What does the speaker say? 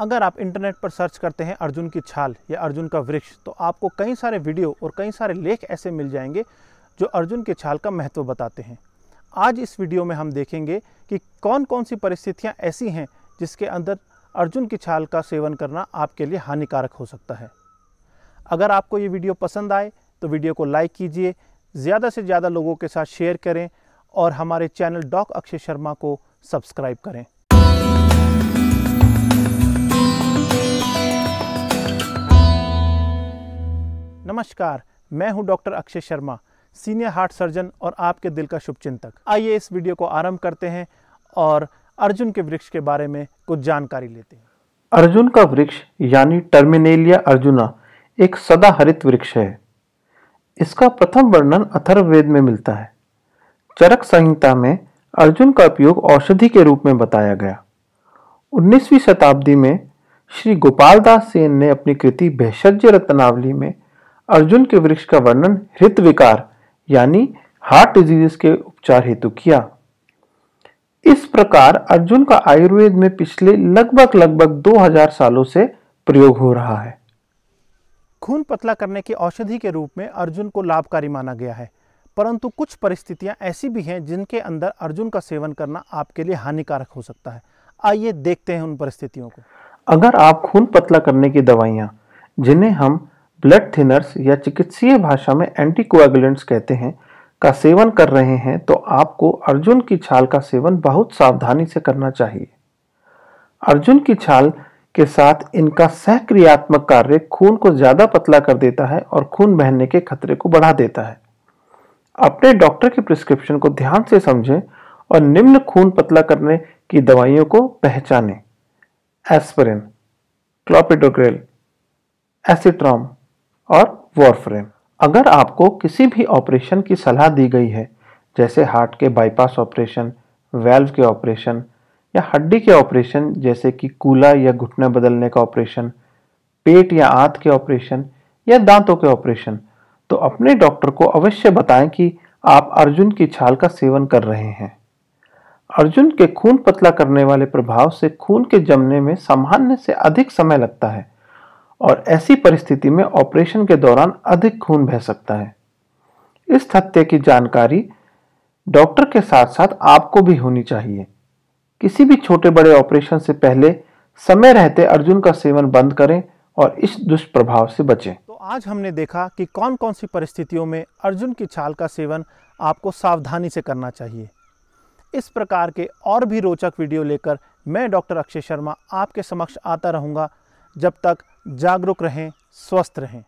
अगर आप इंटरनेट पर सर्च करते हैं अर्जुन की छाल या अर्जुन का वृक्ष तो आपको कई सारे वीडियो और कई सारे लेख ऐसे मिल जाएंगे जो अर्जुन की छाल का महत्व बताते हैं आज इस वीडियो में हम देखेंगे कि कौन कौन सी परिस्थितियाँ ऐसी हैं जिसके अंदर अर्जुन की छाल का सेवन करना आपके लिए हानिकारक हो सकता है अगर आपको ये वीडियो पसंद आए तो वीडियो को लाइक कीजिए ज़्यादा से ज़्यादा लोगों के साथ शेयर करें और हमारे चैनल डॉक अक्षय शर्मा को सब्सक्राइब करें नमस्कार मैं हूं doctor Akshay Sharma senior heart surgeon और आपके दिल का शुभचिंतक आइए इस वीडियो को आरंभ करते हैं और अर्जुन के वृक्ष के बारे में कुछ जानकारी लेते हैं अर्जुन का वृक्ष यानी टर्मिनेलिया अर्जुना एक सदा हरित वृक्ष है इसका प्रथम वर्णन अथर्ववेद में मिलता है चरक संहिता में अर्जुन का उपयोग औषधि के रूप में बताया गया 19वीं शताब्दी में श्री गोपाल दास सेन ने अपनी कृति भेषज्य रत्नावली में अर्जुन के वृक्ष का वर्णन हृत विकार यानी हार्ट डिजीज के उपचार हेतु किया इस प्रकार अर्जुन का आयुर्वेद में पिछले लगभग लगभग 2000 सालों से प्रयोग हो रहा है खून पतला करने की औषधि के रूप में अर्जुन को लाभकारी माना गया है परंतु कुछ परिस्थितियां ऐसी भी हैं जिनके अंदर अर्जुन का सेवन करना आपके लिए हानिकारक हो सकता है आइए देखते हैं उन परिस्थितियों को अगर आप खून पतला करने की दवाइयां जिन्हें हम ब्लड थिनर्स या चिकित्सीय भाषा में एंटीकोएगुलेंट्स कहते हैं का सेवन कर रहे हैं तो आपको अर्जुन की छाल का सेवन बहुत सावधानी से करना चाहिए अर्जुन की छाल के साथ इनका सहक्रियात्मक कार्य खून को ज्यादा पतला कर देता है और खून बहने के खतरे को बढ़ा देता है अपने डॉक्टर के प्रिस्क्रिप्शन को ध्यान से समझें और निम्न खून पतला करने की दवाइयों को पहचानें एस्पिरिन क्लोपिडोग्रेल एसिट्रॉम और वॉरफ्रेम अगर आपको किसी भी ऑपरेशन की सलाह दी गई है जैसे हार्ट के बाईपास ऑपरेशन वेल्व के ऑपरेशन या हड्डी के ऑपरेशन जैसे कि कूला या घुटने बदलने का ऑपरेशन पेट या आंत के ऑपरेशन या दांतों के ऑपरेशन तो अपने डॉक्टर को अवश्य बताएं कि आप अर्जुन की छाल का सेवन कर रहे हैं अर्जुन के खून पतला करने वाले प्रभाव से खून के जमने में सामान्य से अधिक समय लगता है और ऐसी परिस्थिति में ऑपरेशन के दौरान अधिक खून बह सकता है इस तथ्य की जानकारी डॉक्टर के साथ साथ आपको भी होनी चाहिए किसी भी छोटे बड़े ऑपरेशन से पहले समय रहते अर्जुन का सेवन बंद करें और इस दुष्प्रभाव से बचें तो आज हमने देखा कि कौन कौन सी परिस्थितियों में अर्जुन की छाल का सेवन आपको सावधानी से करना चाहिए इस प्रकार के और भी रोचक वीडियो लेकर मैं डॉक्टर अक्षय शर्मा आपके समक्ष आता रहूँगा जब तक जागरूक रहें स्वस्थ रहें